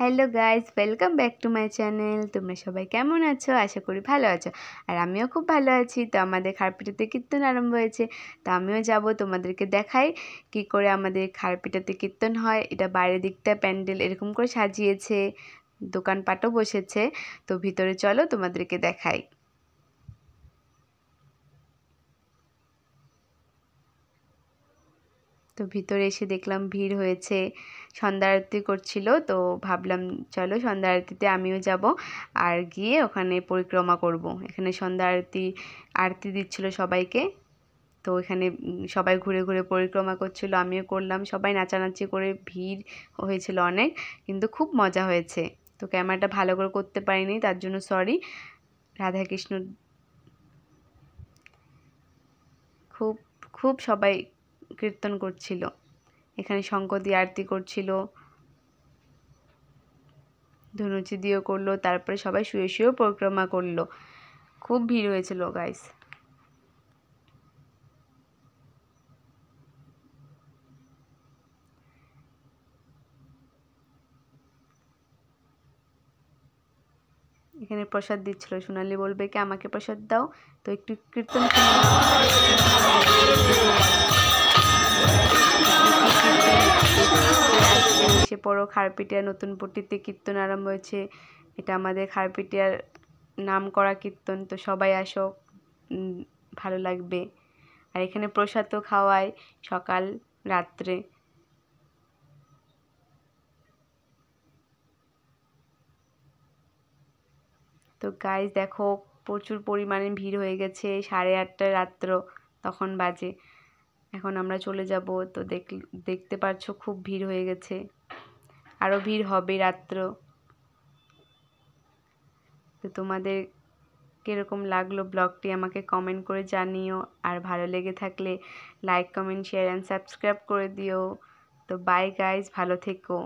Hello guys welcome back to my channel তোমরা সবাই কেমন আছো আশা করি ভালো আছো আর আমিও খুব ভালো আছি তো আমাদের খারপিটাতে কীর্তন আরম্ভ হয়েছে তো আমিও যাব তোমাদেরকে দেখাই কি করে আমাদের খারপিটাতে কীর্তন হয় এটা বাইরের দিকটা প্যান্ডেল এরকম করে সাজিয়েছে দোকানপাটও বসেছে তো ভিতরে চলো তোমাদেরকে দেখাই তো ভিতরে এসে দেখলাম ভিড় হয়েছে সন্ধ্যা আরতি করছিল তো ভাবলাম চলো সন্ধ্যা আরতিতে আমিও যাব আর গিয়ে ওখানে পরিক্রমা করব। এখানে সন্ধ্যা আরতি আরতি দিচ্ছিল সবাইকে তো এখানে সবাই ঘুরে ঘুরে পরিক্রমা করছিল আমিও করলাম সবাই নাচানাচি করে ভিড় হয়েছিল অনেক কিন্তু খুব মজা হয়েছে তো ক্যামেরাটা ভালো করে করতে পারিনি তার জন্য সরি রাধাকৃষ্ণ খুব খুব সবাই কীর্তন করছিল এখানে শঙ্কর দিয়ে আরতি করছিল ধনুচি দিয়েও করলো তারপরে সবাই শুয়ে শুয়েও পরিক্রমা করলো খুব ভিড় হয়েছিল গাইস এখানে প্রসাদ দিচ্ছিল সোনালি বলবে কি আমাকে প্রসাদ দাও তো একটু কীর্তন এসে পড়ো খারপিটিয়া নতুন পট্টিতে কীর্তন আরম্ভ হয়েছে এটা আমাদের খারপিটিয়ার নাম করা কীর্তন তো সবাই আসো ভালো লাগবে আর এখানে প্রসাদ তো খাওয়ায় সকাল রাত্রে তো গাইজ দেখো প্রচুর পরিমাণে ভিড় হয়ে গেছে সাড়ে আটটা রাত্র তখন বাজে এখন আমরা চলে যাব তো দেখ দেখতে পাচ্ছ খুব ভিড় হয়ে গেছে আরও ভিড় হবে রাত্র তো তোমাদের কীরকম লাগলো ব্লগটি আমাকে কমেন্ট করে জানিও আর ভালো লেগে থাকলে like comment share and subscribe করে দিও তো বাই গাইজ ভালো থেকো